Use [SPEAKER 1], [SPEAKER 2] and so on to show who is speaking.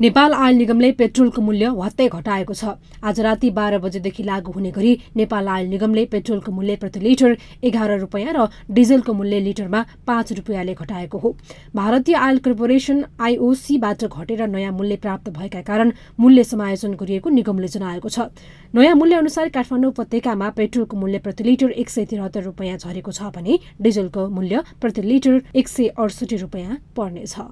[SPEAKER 1] Nepal oil निगमले पेट्रोलको मूल्य हत्तै घटाएको छ आज राति बाह्र बजेदेखि लागू हुने गरी नेपाल आयल निगमले पेट्रोलको मूल्य प्रति लिटर एघार रुपियाँ र डिजलको मूल्य लिटरमा पाँच रुपियाँले घटाएको हो भारतीय आयल कर्पोरेसन आइओसीबाट घटेर नयाँ मूल्य प्राप्त भएका कारण मूल्य समायोजन गरिएको निगमले जनाएको छ नयाँ मूल्य अनुसार काठमाडौँ उपत्यकामा पेट्रोलको मूल्य प्रति लिटर एक सय त्रिहत्तर रुपियाँ झरेको छ भने डिजलको मूल्य प्रति लिटर एक सय अडसठी रुपियाँ पर्नेछ